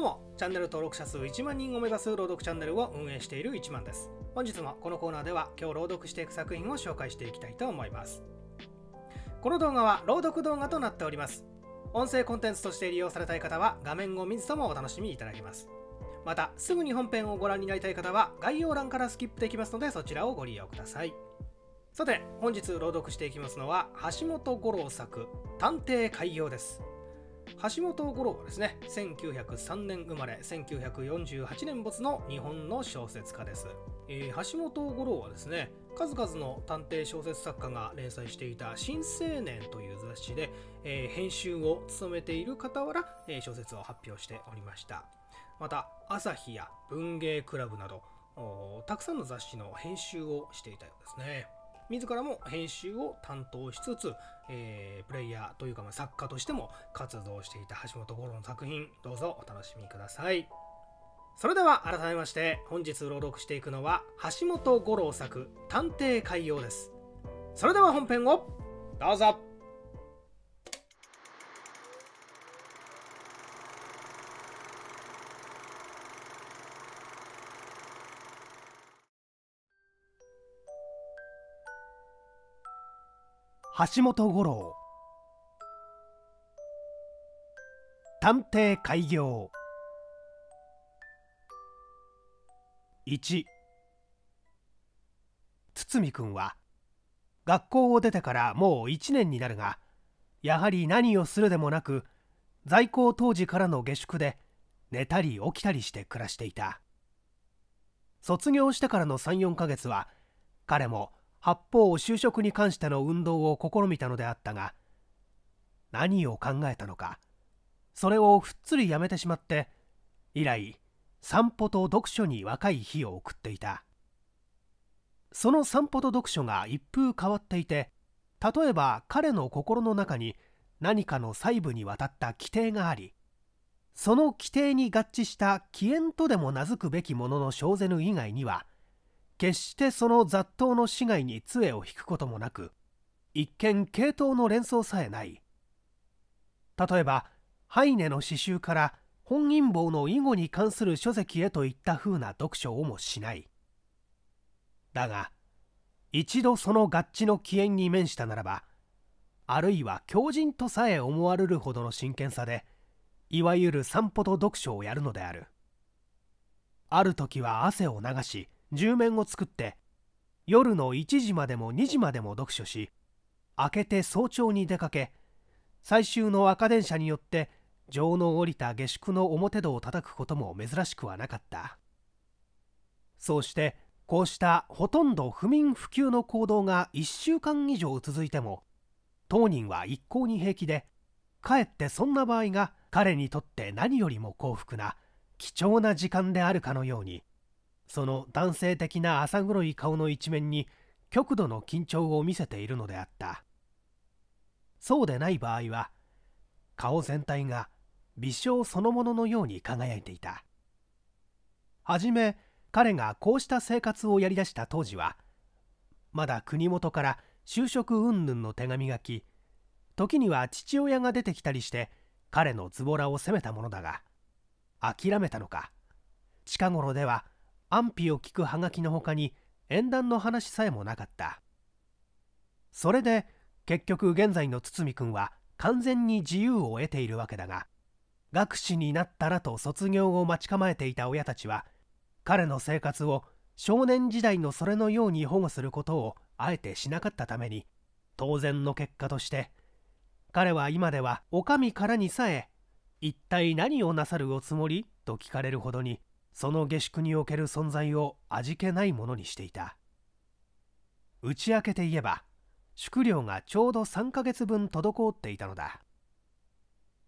うも、チャンネル登録者数1万人を目指す朗読チャンネルを運営している1万です。本日もこのコーナーでは今日朗読していく作品を紹介していきたいと思います。この動画は朗読動画となっております。音声コンテンツとして利用されたい方は画面を見ずともお楽しみいただけます。また、すぐに本編をご覧になりたい方は概要欄からスキップできますのでそちらをご利用ください。さて、本日朗読していきますのは橋本五郎作「探偵開業」です。橋本五郎はですね1903年生まれ1948年没の日本の小説家です、えー、橋本五郎はですね数々の探偵小説作家が連載していた「新青年」という雑誌で、えー、編集を務めている傍ら、えー、小説を発表しておりましたまた朝日や文芸クラブなどたくさんの雑誌の編集をしていたようですね自らも編集を担当しつつ、えー、プレイヤーというかま作家としても活動していた橋本五郎の作品どうぞお楽しみくださいそれでは改めまして本日朗読していくのは橋本五郎作「探偵海洋」ですそれでは本編をどうぞ橋本五郎探偵開業1堤君は学校を出てからもう1年になるがやはり何をするでもなく在校当時からの下宿で寝たり起きたりして暮らしていた卒業してからの34ヶ月は彼も八方就職に関しての運動を試みたのであったが何を考えたのかそれをふっつりやめてしまって以来散歩と読書に若い日を送っていたその散歩と読書が一風変わっていて例えば彼の心の中に何かの細部にわたった規定がありその規定に合致した起源とでも名付くべきものの小ゼぬ以外には決してその雑踏の死骸に杖を引くこともなく一見系統の連想さえない例えばハイネの詩集から本因坊の囲碁に関する書籍へといった風な読書をもしないだが一度その合致の起源に面したならばあるいは狂人とさえ思われるほどの真剣さでいわゆる散歩と読書をやるのであるある時は汗を流し10面を作って夜の1時までも2時までも読書し明けて早朝に出かけ最終の赤電車によって情の降りた下宿の表戸を叩くことも珍しくはなかったそうしてこうしたほとんど不眠不休の行動が1週間以上続いても当人は一向に平気でかえってそんな場合が彼にとって何よりも幸福な貴重な時間であるかのようにその男性的な浅黒い顔の一面に極度の緊張を見せているのであったそうでない場合は顔全体が微笑そのもののように輝いていたはじめ彼がこうした生活をやりだした当時はまだ国元から就職云々の手紙が来時には父親が出てきたりして彼のズボラを責めたものだが諦めたのか近頃では安否を聞くはがきのほかに縁談の話さえもなかったそれで結局現在の堤君は完全に自由を得ているわけだが学士になったらと卒業を待ち構えていた親たちは彼の生活を少年時代のそれのように保護することをあえてしなかったために当然の結果として彼は今では女将からにさえ一体何をなさるおつもりと聞かれるほどにその下宿における存在を味気ないものにしていた打ち明けて言えば宿料がちょうど3ヶ月分滞っていたのだ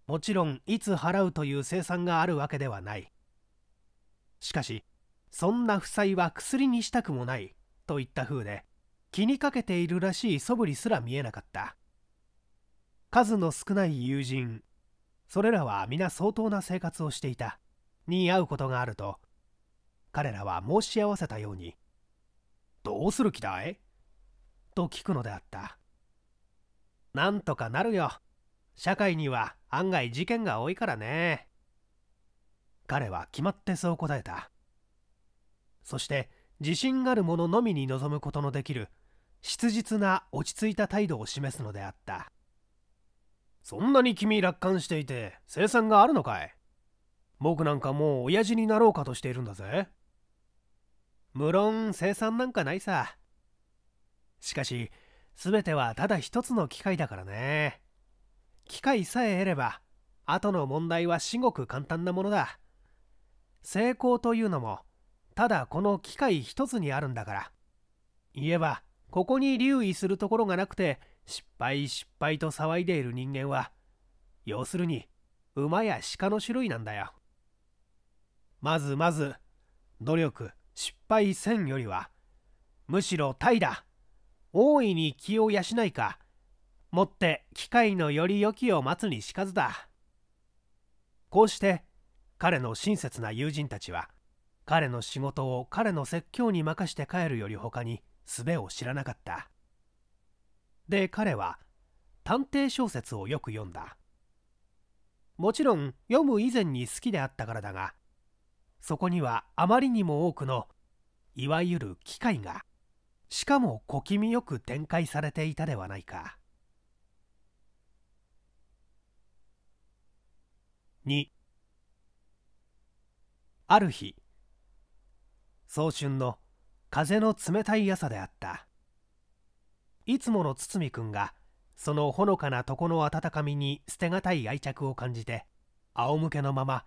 もちろんいつ払うという生産があるわけではないしかしそんな負債は薬にしたくもないといった風で気にかけているらしい素振りすら見えなかった数の少ない友人それらは皆相当な生活をしていたに会うことがあると彼らは申し合わせたように「どうする気だい?」と聞くのであった「なんとかなるよ社会には案外事件が多いからね」彼は決まってそう答えたそして自信がある者のみに望むことのできる質実な落ち着いた態度を示すのであったそんなに君楽観していて生産があるのかい僕なんかもう親父になろうかとしているんだぜ無論生産なんかないさしかし全てはただ一つの機械だからね機械さえ得れば後の問題は至極簡単なものだ成功というのもただこの機械一つにあるんだから言えばここに留意するところがなくて失敗失敗と騒いでいる人間は要するに馬や鹿の種類なんだよまずまず努力失敗せんよりはむしろ怠惰大いに気を養いかもって機会のより良きを待つにしかずだこうして彼の親切な友人たちは彼の仕事を彼の説教に任して帰るより他に術を知らなかったで彼は探偵小説をよく読んだもちろん読む以前に好きであったからだがそこにはあまりにも多くのいわゆる機械がしかも小気味よく展開されていたではないか2ある日早春の風の冷たい朝であったいつもの堤君がそのほのかな床の温かみに捨てがたい愛着を感じて仰向けのまま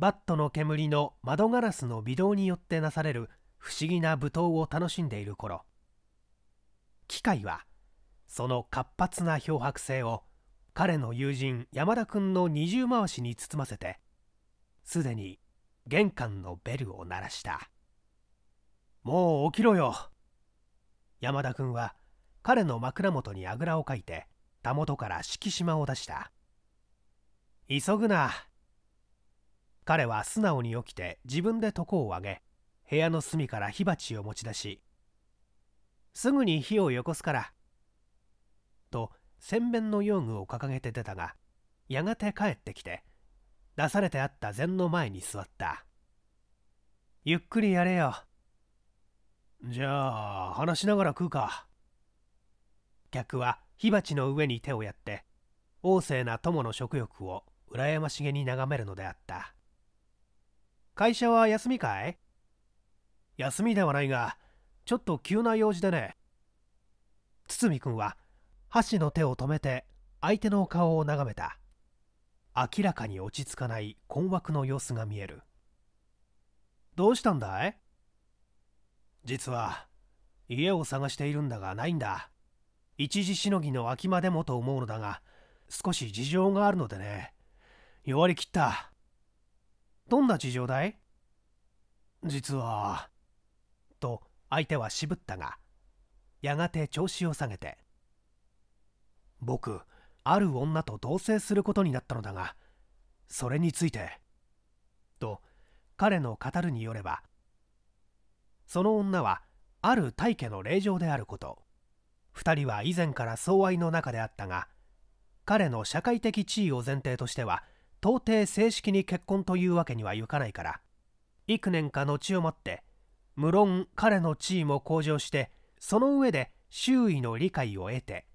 バットの煙の窓ガラスの微動によってなされる不思議な舞踏を楽しんでいる頃機械はその活発な漂白性を彼の友人山田君の二重回しに包ませてすでに玄関のベルを鳴らしたもう起きろよ山田君は彼の枕元にあぐらをかいてたもとから敷島を出した急ぐな彼は素直に起きて自分で床をあげ部屋の隅から火鉢を持ち出し「すぐに火をよこすから」と洗面の用具を掲げて出たがやがて帰ってきて出されてあった禅の前に座った「ゆっくりやれよ」じゃあ話しながら食うか客は火鉢の上に手をやって旺盛な友の食欲を羨ましげに眺めるのであった会社は休みかい休みではないが、ちょっと急な用事でね。堤君は、箸の手を止めて、相手の顔を眺めた。明らかに落ち着かない困惑の様子が見える。どうしたんだい実は、家を探しているんだがないんだ。一時しのぎの空きでもと思うのだが、少し事情があるのでね。弱り切った。どんな事情だい実は。と相手は渋ったが、やがて調子を下げて。僕、ある女と同棲することになったのだが、それについて。と、彼の語るによれば、その女は、ある大家の霊場であること。二人は以前から相愛の中であったが、彼の社会的地位を前提としては、到底正式に結婚というわけにはいかないから幾年か後をもって無論彼の地位も向上してその上で周囲の理解を得て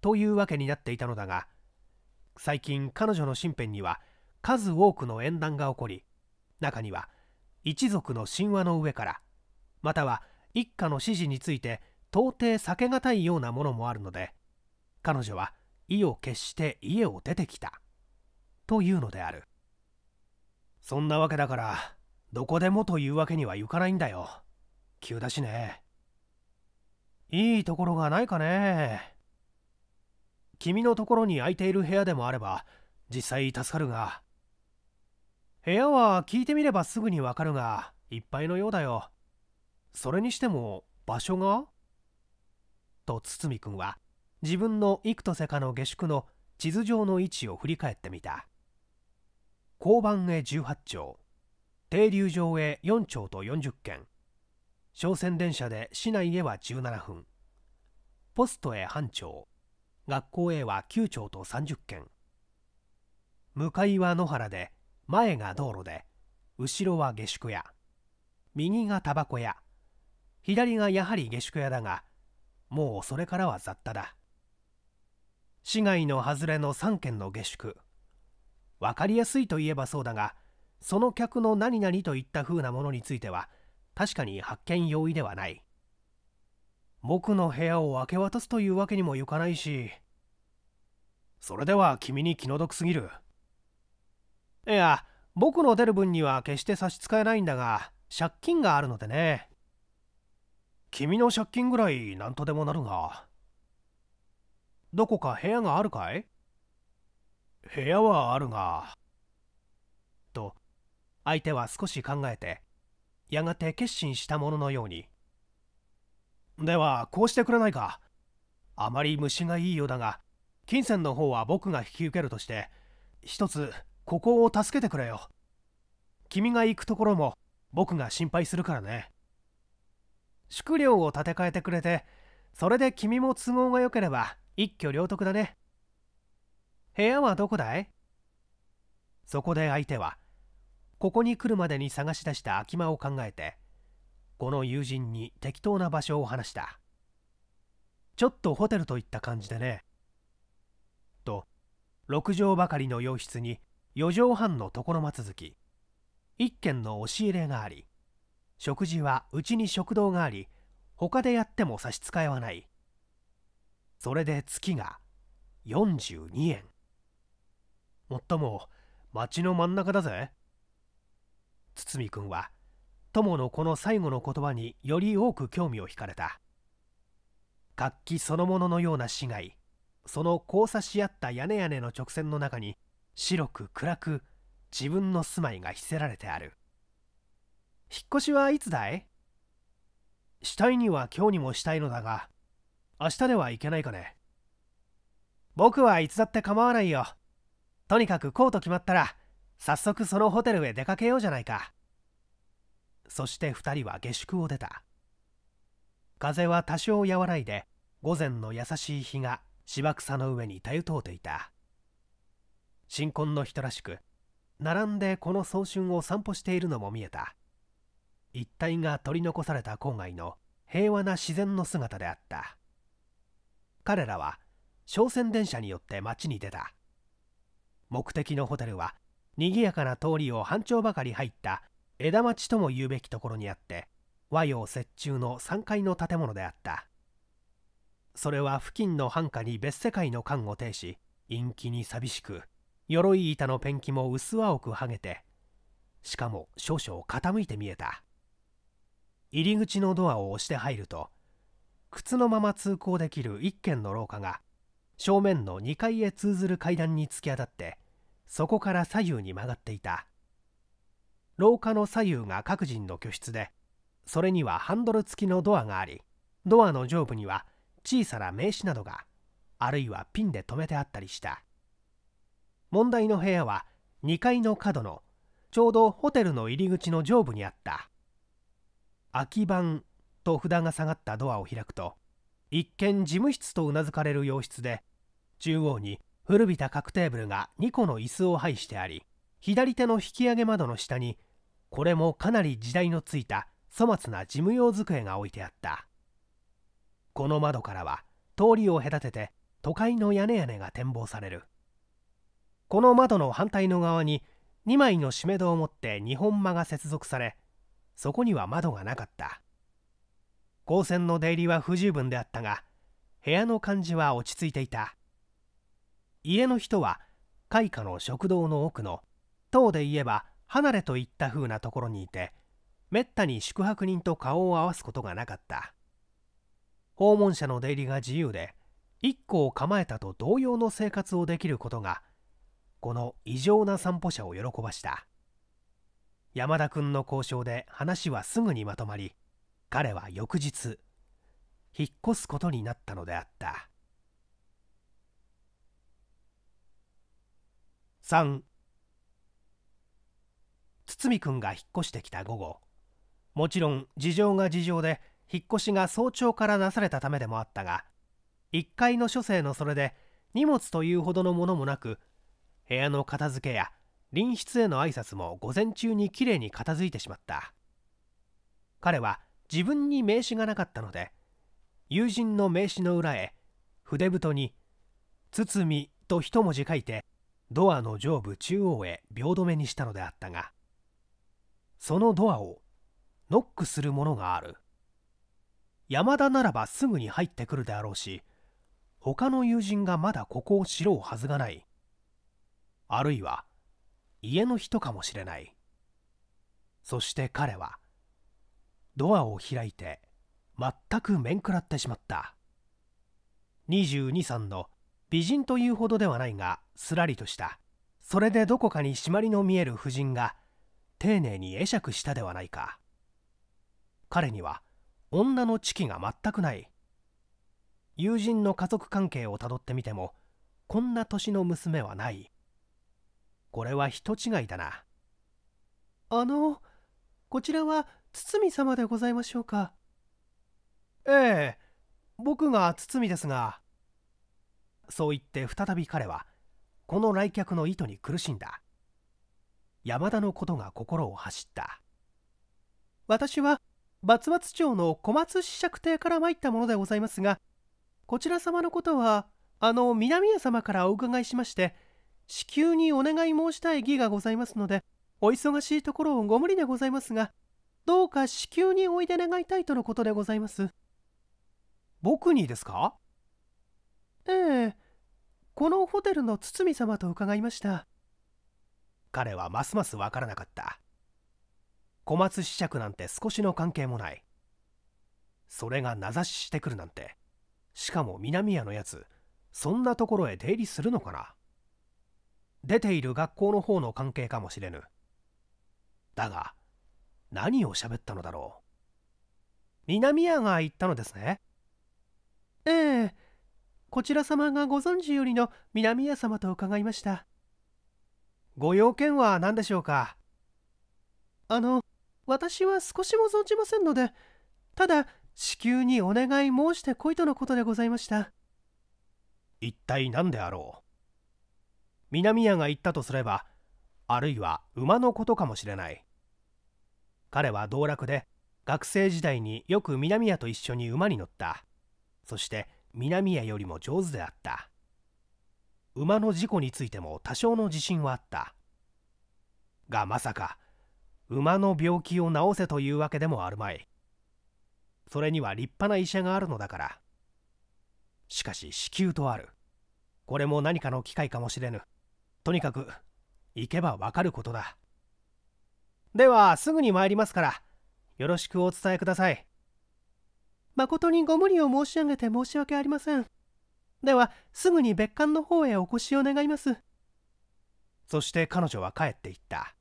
というわけになっていたのだが最近彼女の身辺には数多くの縁談が起こり中には一族の神話の上からまたは一家の指示について到底避けがたいようなものもあるので彼女は意を決して家を出てきた。というのであるそんなわけだからどこでもというわけにはいかないんだよ急だしねいいところがないかね君のところに空いている部屋でもあれば実際助かるが部屋は聞いてみればすぐにわかるがいっぱいのようだよそれにしても場所がと堤君は自分の幾とせかの下宿の地図上の位置を振り返ってみた交番へ18丁停留場へ4丁と40件商船電車で市内へは17分ポストへ半丁学校へは9丁と30件向かいは野原で前が道路で後ろは下宿屋右がタバコ屋左がやはり下宿屋だがもうそれからは雑多だ市街の外れの3軒の下宿分かりやすいといえばそうだがその客の何々といった風なものについては確かに発見容易ではない僕の部屋を明け渡すというわけにもいかないしそれでは君に気の毒すぎるいや僕の出る分には決して差し支えないんだが借金があるのでね君の借金ぐらい何とでもなるがどこか部屋があるかい部屋はあるが。と相手は少し考えてやがて決心したもののようにではこうしてくれないかあまり虫がいいようだが金銭の方は僕が引き受けるとして一つここを助けてくれよ君が行くところも僕が心配するからね宿料を立て替えてくれてそれで君も都合が良ければ一挙両得だね部屋はどこだいそこで相手はここに来るまでに探し出した空き間を考えてこの友人に適当な場所を話したちょっとホテルといった感じでねと6畳ばかりの洋室に4畳半の床の間続き1軒の押し入れがあり食事はうちに食堂があり他でやっても差し支えはないそれで月が42円もっとも町の真ん中だぜ堤君は友のこの最後の言葉により多く興味を惹かれた活気そのもののような市街その交差し合った屋根屋根の直線の中に白く暗く自分の住まいが伏せられてある引っ越しはいつだい死体には今日にもしたいのだが明日ではいけないかね僕はいつだって構わないよとにかくこうと決まったら早速そのホテルへ出かけようじゃないかそして2人は下宿を出た風は多少和らいで午前の優しい日が芝草の上にたゆとうていた新婚の人らしく並んでこの早春を散歩しているのも見えた一帯が取り残された郊外の平和な自然の姿であった彼らは商船電車によって町に出た目的のホテルは賑やかな通りを半丁ばかり入った枝町とも言うべきところにあって和洋折衷の3階の建物であったそれは付近の繁華に別世界の館を呈し陰気に寂しく鎧板のペンキも薄青く剥げてしかも少々傾いて見えた入り口のドアを押して入ると靴のまま通行できる一軒の廊下が正面の2階へ通ずる階段に突き当たってそこから左右に曲がっていた廊下の左右が各人の居室でそれにはハンドル付きのドアがありドアの上部には小さな名刺などがあるいはピンで留めてあったりした問題の部屋は2階の角のちょうどホテルの入り口の上部にあった空き番と札が下がったドアを開くと一見事務室とうなずかれる洋室で中央に古びた角テーブルが2個の椅子を配してあり左手の引き上げ窓の下にこれもかなり時代のついた粗末な事務用机が置いてあったこの窓からは通りを隔てて都会の屋根屋根が展望されるこの窓の反対の側に2枚の締め戸を持って2本間が接続されそこには窓がなかった光線の出入りは不十分であったが部屋の感じは落ち着いていた家の人は開花の食堂の奥の塔で言えば離れといった風なところにいてめったに宿泊人と顔を合わすことがなかった訪問者の出入りが自由で一個を構えたと同様の生活をできることがこの異常な散歩者を喜ばした山田君の交渉で話はすぐにまとまり彼は翌日引っ越すことになったのであった3堤君が引っ越してきた午後もちろん事情が事情で引っ越しが早朝からなされたためでもあったが1階の書生のそれで荷物というほどのものもなく部屋の片付けや隣室への挨拶も午前中にきれいに片付いてしまった彼は自分に名刺がなかったので友人の名刺の裏へ筆太に「堤」と一文字書いてドアの上部中央へ秒止めにしたのであったがそのドアをノックするものがある山田ならばすぐに入ってくるであろうし他の友人がまだここを知ろうはずがないあるいは家の人かもしれないそして彼はドアを開いて全く面食らってしまった223の美人というほどではないがすらりとしたそれでどこかに締まりの見える夫人が丁寧に会釈したではないか彼には女の知気が全くない友人の家族関係をたどってみてもこんな年の娘はないこれは人違いだなあのこちらは堤様でございましょうかええ僕が堤ですがそう言って再び彼はこの来客の意図に苦しんだ山田のことが心を走った私は松松町の小松子爵邸から参ったものでございますがこちら様のことはあの南屋様からお伺いしまして至急にお願い申したい儀がございますのでお忙しいところをご無理でございますがどうか至急においで願いたいとのことでございます僕にですかええこのホテルの堤様と伺いました彼はますます分からなかった小松子爵なんて少しの関係もないそれが名指ししてくるなんてしかも南屋のやつそんなところへ出入りするのかな出ている学校の方の関係かもしれぬだが何を喋ったのだろう南屋が言ったのですねええこちら様がご存知よりの南屋様と伺いましたご用件は何でしょうかあの私は少しも存じませんのでただ至急にお願い申してこいとのことでございました一体何であろう南屋が言ったとすればあるいは馬のことかもしれない彼は道楽で学生時代によく南屋と一緒に馬に乗ったそして南谷よりも上手であった馬の事故についても多少の自信はあったがまさか馬の病気を治せというわけでもあるまいそれには立派な医者があるのだからしかし子宮とあるこれも何かの機会かもしれぬとにかく行けばわかることだではすぐに参りますからよろしくお伝えください誠にご無理を申し上げて申し訳ありません。では、すぐに別館の方へお越しを願います。そして彼女は帰っていった。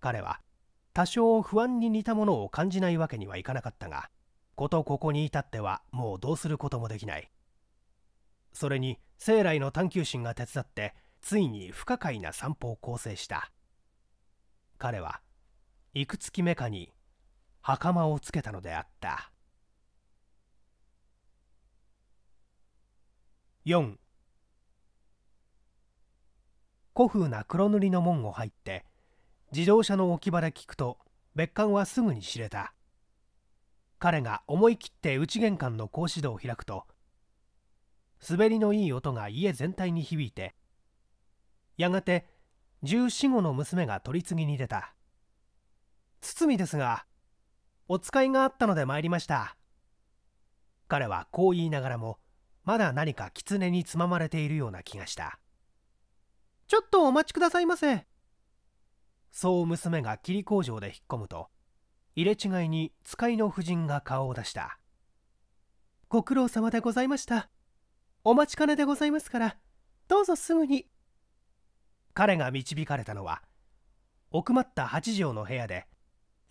彼は、多少不安に似たものを感じないわけにはいかなかったが、ことここに至ってはもうどうすることもできない。それに、生来の探求心が手伝って、ついに不可解な散歩を構成した。彼は、いくつき目かに、袴をつけたのであった。4古風な黒塗りの門を入って自動車の置き場で聞くと別館はすぐに知れた彼が思い切って内玄関の格子戸を開くと滑りのいい音が家全体に響いてやがて十四五の娘が取り次ぎに出た堤ですがお使いがあったので参りました彼はこう言いながらもまだ何か狐につままれているような気がしたちょっとお待ちくださいませそう娘が霧工場で引っ込むと入れ違いに使いの夫人が顔を出したご苦労様でございましたお待ちかねでございますからどうぞすぐに彼が導かれたのは奥まった八畳の部屋で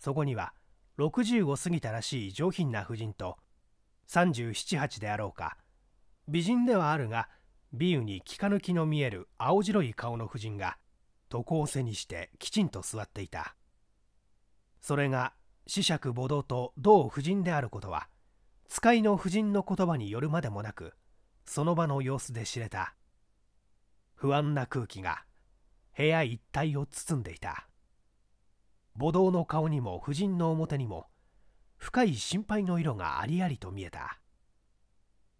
そこには60を過ぎたらしい上品な婦人と378であろうか美人ではあるが美羽に気か抜きの見える青白い顔の婦人が渡航背にしてきちんと座っていたそれが子爵母堂と同夫人であることは使いの夫人の言葉によるまでもなくその場の様子で知れた不安な空気が部屋一帯を包んでいた母道の顔にも夫人の表にも深い心配の色がありありと見えた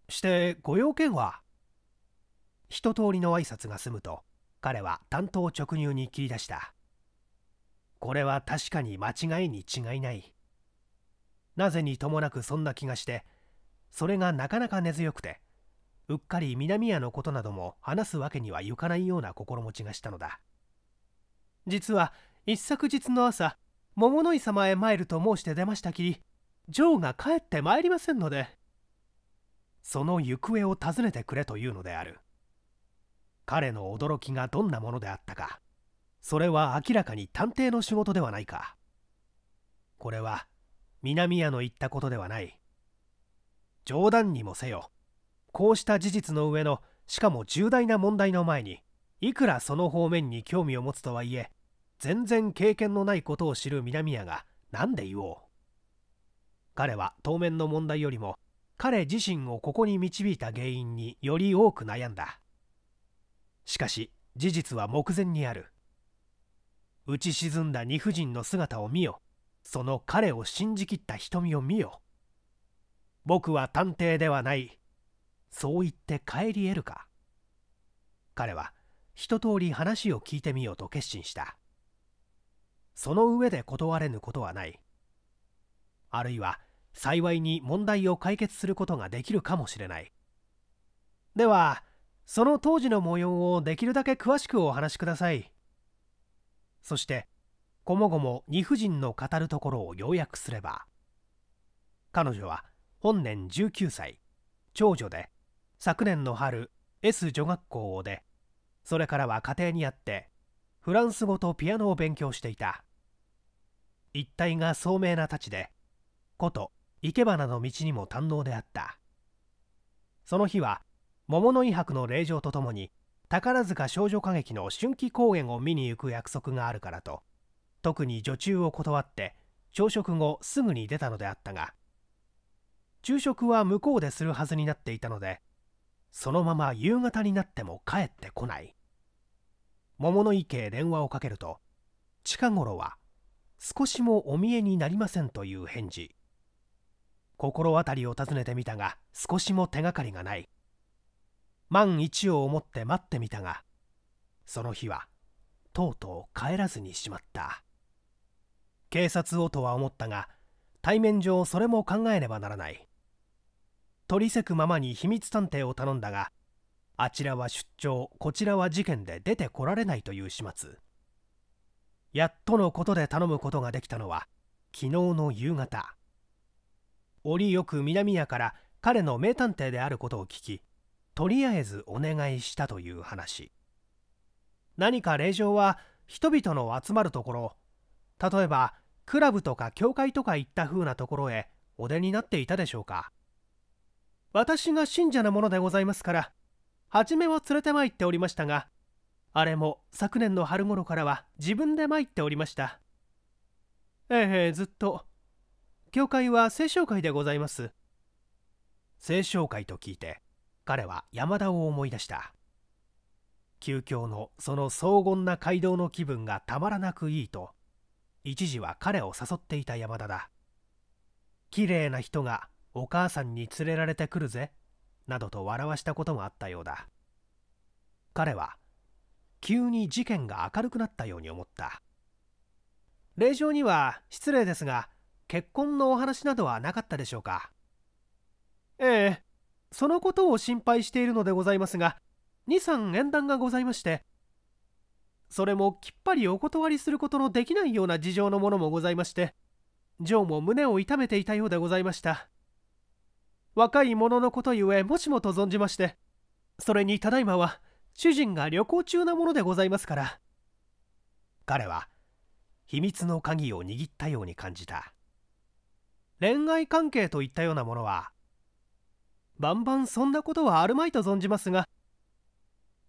してご用件は一通りの挨拶が済むと彼は担当直入に切り出したこれは確かに間違いに違いないなぜにともなくそんな気がしてそれがなかなか根強くてうっかり南谷のことなども話すわけにはいかないような心持ちがしたのだ実は一昨日の朝桃の井様へ参ると申して出ましたきりジョーが帰って参りませんのでその行方を尋ねてくれというのである彼の驚きがどんなものであったかそれは明らかに探偵の仕事ではないかこれは南谷の言ったことではない冗談にもせよこうした事実の上のしかも重大な問題の前にいくらその方面に興味を持つとはいえ全然経験のないことを知る南谷が何で言おう彼は当面の問題よりも彼自身をここに導いた原因により多く悩んだしかし事実は目前にある打ち沈んだ理不尽の姿を見よその彼を信じきった瞳を見よ僕は探偵ではないそう言って帰り得るか彼は一通り話を聞いてみようと決心したその上で断れぬことはないあるいは幸いに問題を解決することができるかもしれないではその当時の模様をできるだけ詳しくお話しくださいそしてこもごも理不尽の語るところを要約すれば彼女は本年19歳長女で昨年の春 S 女学校を出それからは家庭にあってフランス語とピアノを勉強していた一帯が聡明な太刀で古都生け花の道にも堪能であったその日は桃の井博の霊場とともに宝塚少女歌劇の春季公演を見に行く約束があるからと特に女中を断って朝食後すぐに出たのであったが昼食は向こうでするはずになっていたのでそのまま夕方になっても帰ってこない桃の池へ電話をかけると近頃は少しもお見えになりませんという返事心当たりを尋ねてみたが少しも手がかりがない万一を思って待ってみたがその日はとうとう帰らずにしまった警察をとは思ったが対面上それも考えねばならない取りせくままに秘密探偵を頼んだがあちらは出張こちらは事件で出てこられないという始末やっとのことで頼むことができたのは昨日の夕方折よく南屋から彼の名探偵であることを聞きとりあえずお願いしたという話何か令状は人々の集まるところ例えばクラブとか教会とかいった風なところへお出になっていたでしょうか私が信者なものでございますから初めは連れて参っておりましたがあれも昨年の春頃からは自分で参っておりましたええずっと教会は聖書会でございます聖書会と聞いて彼は山田を思い出した旧教のその荘厳な街道の気分がたまらなくいいと一時は彼を誘っていた山田だ綺麗な人がお母さんに連れられてくるぜなどと笑わしたこともあったようだ彼は急に事件が明るくなったように思った令状には失礼ですが結婚のお話などはなかったでしょうかええそのことを心配しているのでございますが23縁談がございましてそれもきっぱりお断りすることのできないような事情のものもございましてジョーも胸を痛めていたようでございました若い者のことゆえもしもと存じましてそれにただいまは主人が旅行中なものでございますから彼は秘密の鍵を握ったように感じた恋愛関係といったようなものはバンバンそんなことはあるまいと存じますが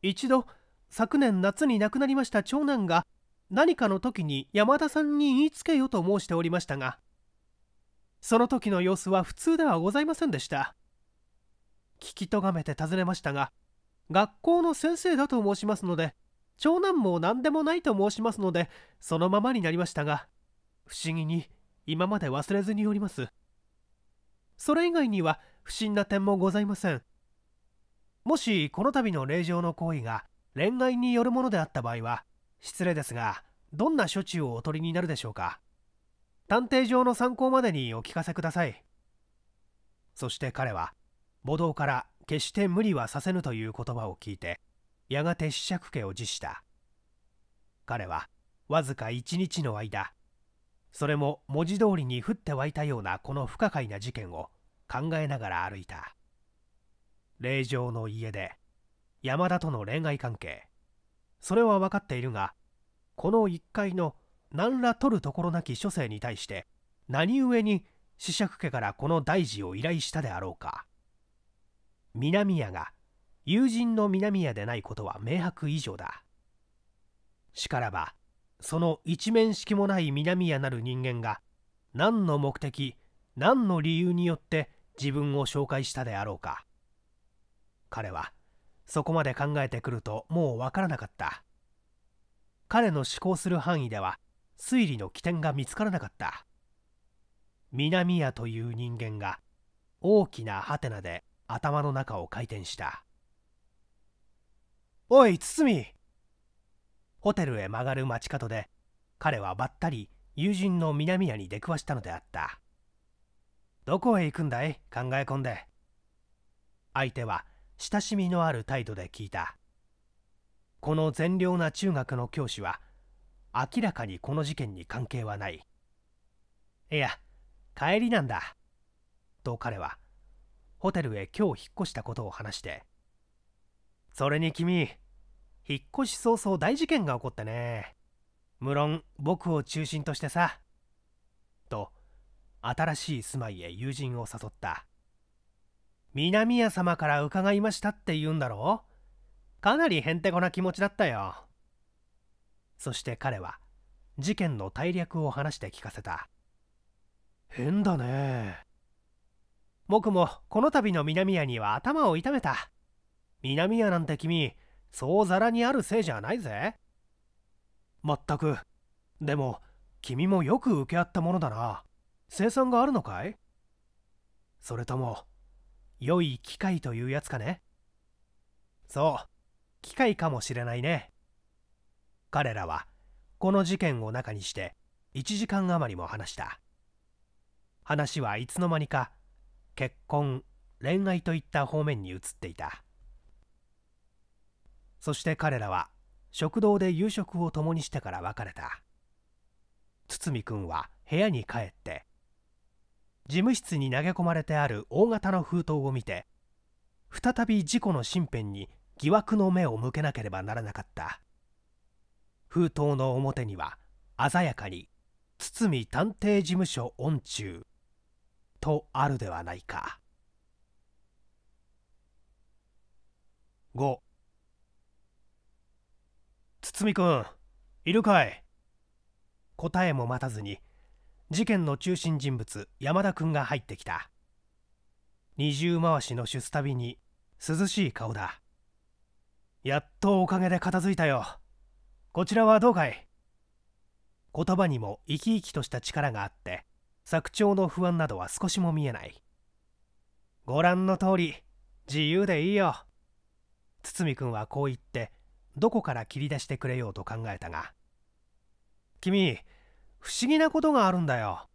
一度昨年夏に亡くなりました長男が何かの時に山田さんに言いつけよと申しておりましたがその時の様子は普通ではございませんでした聞きとがめて尋ねましたが学校の先生だと申しますので長男も何でもないと申しますのでそのままになりましたが不思議に今まで忘れずにおりますそれ以外には不審な点もございませんもしこの度の令状の行為が恋愛によるものであった場合は失礼ですがどんな処置をお取りになるでしょうか探偵上の参考までにお聞かせくださいそして彼は母道から決して無理はさせぬという言葉を聞いてやがて試着家を辞した彼はわずか1日の間それも文字通りに降って湧いたようなこの不可解な事件を考えながら歩いた霊場の家で山田との恋愛関係それは分かっているがこの1階の何ら取るところなき書生に対して何故に紫爵家からこの大事を依頼したであろうか南谷が友人の南谷でないことは明白以上だしからばその一面識もない南谷なる人間が何の目的何の理由によって自分を紹介したであろうか彼はそこまで考えてくるともう分からなかった彼の思考する範囲では推理の起点が見つからなかった南谷という人間が大きなハテナで頭の中を回転したおい堤ホテルへ曲がる街角で彼はばったり友人の南谷に出くわしたのであったどこへ行くんだい考え込んで相手は親しみのある態度で聞いたこの善良な中学の教師は明らかにこの事件に関係はないいや帰りなんだと彼はホテルへ今日引っ越したことを話してそれに君引っ越し早々大事件が起こってね無論僕を中心としてさと新しい住まいへ友人を誘った南谷様から伺いましたって言うんだろうかなりへんてこな気持ちだったよそして彼は事件の大略を話して聞かせた変だね僕もこの度の南谷には頭を痛めた南谷なんて君そうざらにあるせいじゃないぜまったくでも君もよく請け合ったものだな生産があるのかいそれとも良い機械というやつかねそう機械かもしれないね彼らはこの事件を中にして1時間余りも話した話はいつの間にか結婚恋愛といった方面に移っていたそして彼らは食堂で夕食を共にしてから別れた堤君は部屋に帰って事務室に投げ込まれてある大型の封筒を見て再び事故の身辺に疑惑の目を向けなければならなかった封筒の表には鮮やかに「堤探偵事務所恩中」とあるではないか5堤ん、いるかい答えも待たずに事件の中心人物山田君が入ってきた二重回しの出すたびに涼しい顔だやっとおかげで片付いたよこちらはどうかい言葉にも生き生きとした力があって作長の不安などは少しも見えないご覧の通り自由でいいよ堤君はこう言ってどこから切り出してくれようと考えたが君不思議なことがあるんだよ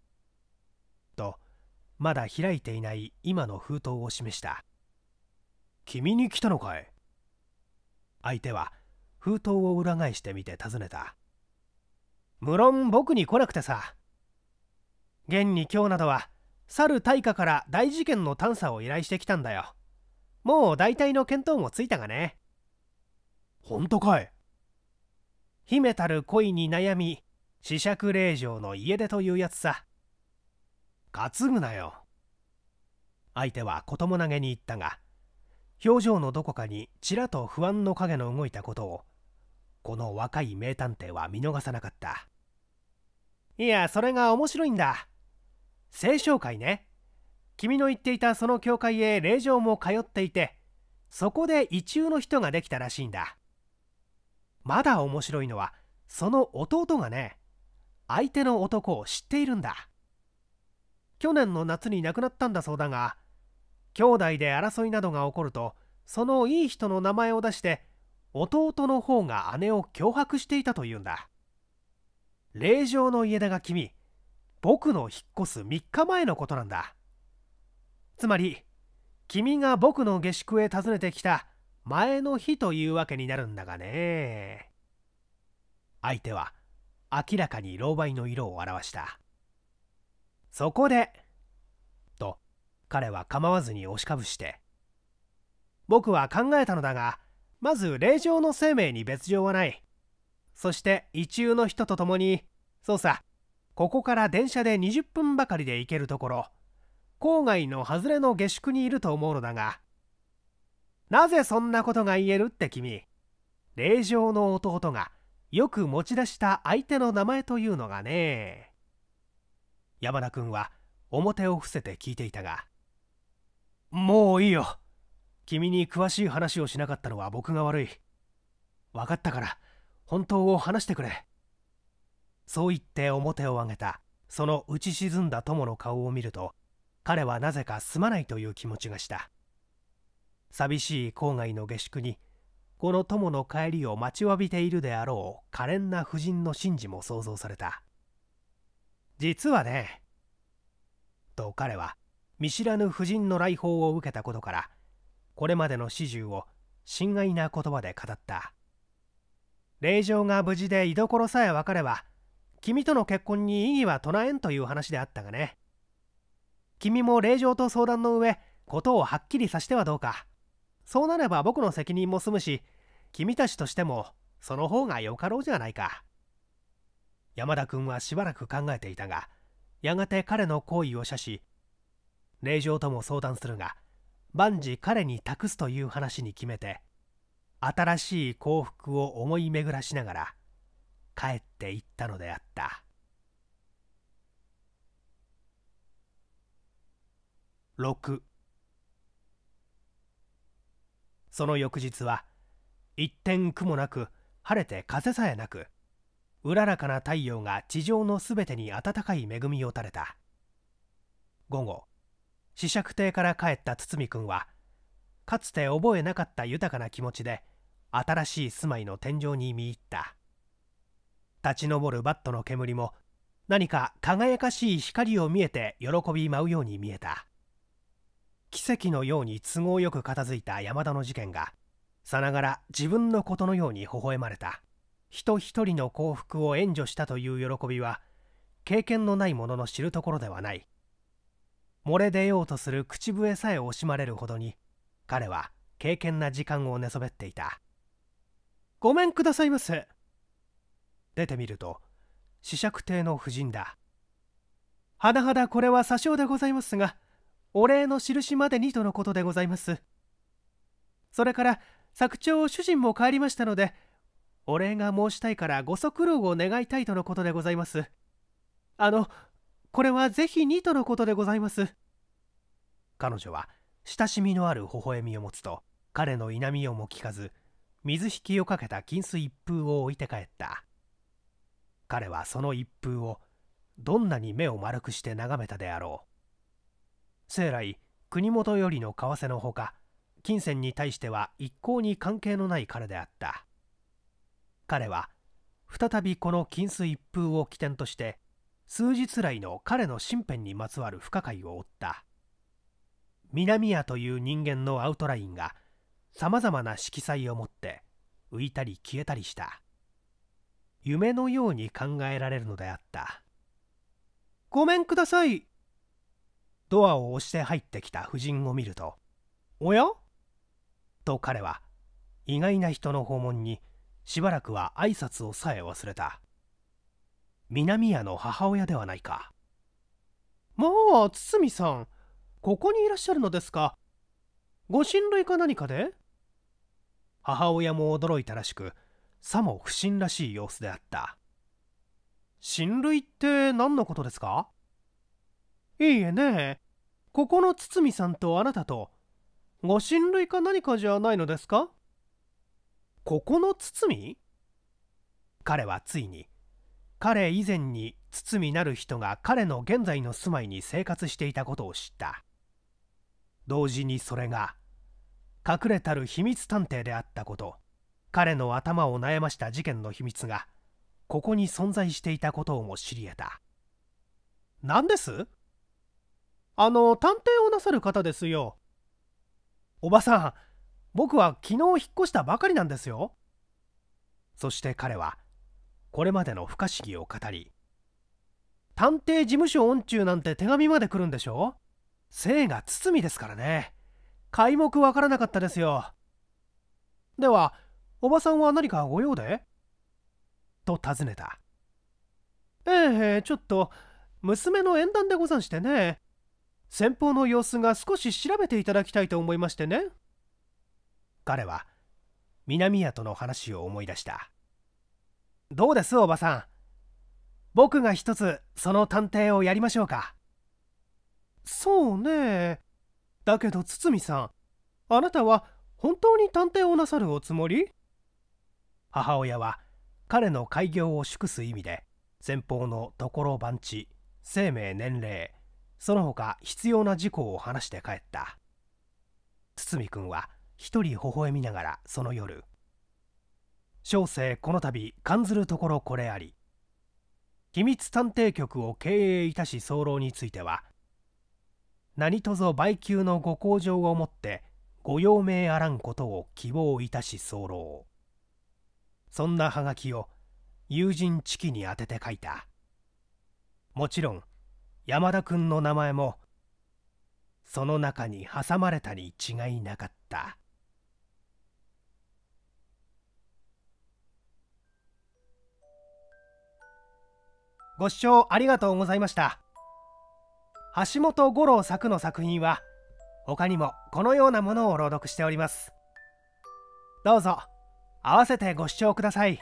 とまだ開いていない今の封筒を示した君に来たのかい相手は封筒を裏返してみて尋ねた無論僕に来なくてさ現に今日などは猿大化から大事件の探査を依頼してきたんだよもう大体の見当もついたがね本当かい秘めたる恋に悩み試尺霊場の家出というやつさ担ぐなよ相手は子供投げに言ったが表情のどこかにちらと不安の影の動いたことをこの若い名探偵は見逃さなかったいやそれが面白いんだ清少会ね君の言っていたその教会へ霊場も通っていてそこで意中の人ができたらしいんだまだ面白いのはその弟がね相手の男を知っているんだ去年の夏に亡くなったんだそうだが兄弟で争いなどが起こるとそのいい人の名前を出して弟の方が姉を脅迫していたというんだ霊場の家出が君僕の引っ越す3日前のことなんだつまり君が僕の下宿へ訪ねてきた前の日というわけになるんだがね相手は明らかに狼狽の色を表したそこでと彼は構わずに押しかぶして僕は考えたのだがまず霊場の生命に別状はないそして一中の人と共にそうさここから電車で20分ばかりで行けるところ郊外の外れの下宿にいると思うのだがなぜそんなことが言えるって君霊場の弟がよく持ち出した相手の名前というのがね山田君は表を伏せて聞いていたがもういいよ君に詳しい話をしなかったのは僕が悪い分かったから本当を話してくれそう言って表を上げたその打ち沈んだ友の顔を見ると彼はなぜかすまないという気持ちがした寂しい郊外の下宿にこの友の帰りを待ちわびているであろう可憐な夫人の神事も想像された実はねと彼は見知らぬ夫人の来訪を受けたことからこれまでの始終を親愛な言葉で語った令嬢が無事で居所さえ分かれば君との結婚に異議は唱えんという話であったがね君も令嬢と相談の上ことをはっきりさせてはどうかそうなれば僕の責任も済むし君たちとしてもその方がよかろうじゃないか山田君はしばらく考えていたがやがて彼の行為を謝し令嬢とも相談するが万事彼に託すという話に決めて新しい幸福を思い巡らしながら帰っていったのであった6その翌日は一点雲なく晴れて風さえなくうららかな太陽が地上のすべてに暖かい恵みを垂れた午後試着亭から帰った堤君はかつて覚えなかった豊かな気持ちで新しい住まいの天井に見入った立ち上るバットの煙も何か輝かしい光を見えて喜び舞うように見えた奇跡のように都合よく片付いた山田の事件がさながら自分のことのように微笑まれた人一人の幸福を援助したという喜びは経験のないものの知るところではない漏れ出ようとする口笛さえ惜しまれるほどに彼は敬虔な時間を寝そべっていたごめんくださいませ出てみると試爵邸の夫人だはだはだこれは詐称でございますがお礼の印までにとのことでございますそれから作長主人も帰りましたのでお礼が申したいからご足労を願いたいとのことでございますあのこれはぜひにとのことでございます彼女は親しみのある微笑みを持つと彼の否みをも聞かず水引きをかけた金水一風を置いて帰った彼はその一風をどんなに目を丸くして眺めたであろう生来国元よりの為替のほか金銭に対しては一向に関係のない彼であった彼は再びこの金水一風を起点として数日来の彼の身辺にまつわる不可解を負った南谷という人間のアウトラインがさまざまな色彩を持って浮いたり消えたりした夢のように考えられるのであったごめんくださいドアを押して入ってきた夫人を見ると「おや?」と彼は意外な人の訪問にしばらくは挨拶をさえ忘れた南屋の母親ではないかまあ堤さんここにいらっしゃるのですかご親類か何かで母親も驚いたらしくさも不審らしい様子であった親類って何のことですかいいえねここの堤さんとあなたとご親類か何かじゃないのですかここの堤彼はついに彼以前に堤なる人が彼の現在の住まいに生活していたことを知った同時にそれが隠れたる秘密探偵であったこと彼の頭を悩ました事件の秘密がここに存在していたことをも知り得た何ですあの探偵をなさる方ですよおばさん僕は昨日引っ越したばかりなんですよそして彼はこれまでの不可思議を語り探偵事務所恩中なんて手紙まで来るんでしょ姓が堤ですからね皆目わからなかったですよではおばさんは何かご用でと尋ねたええちょっと娘の縁談でござんしてね先方の様子が少し調べていただきたいと思いましてね彼は南谷との話を思い出したどうですおばさん僕が一つその探偵をやりましょうかそうねだけど堤さんあなたは本当に探偵をなさるおつもり母親は彼の開業を祝す意味で先方のところ番地生命年齢その他必要な事項を話して帰った堤君は一人微笑みながらその夜小生この度感ずるところこれあり秘密探偵局を経営いたし候については何卒売給のご向上をもってご用命あらんことを希望いたし候そんなはがきを友人知己に宛てて書いたもちろん山田君の名前もその中に挟まれたに違いなかったご視聴ありがとうございました橋本五郎作の作品は他にもこのようなものを朗読しておりますどうぞ合わせてご視聴ください。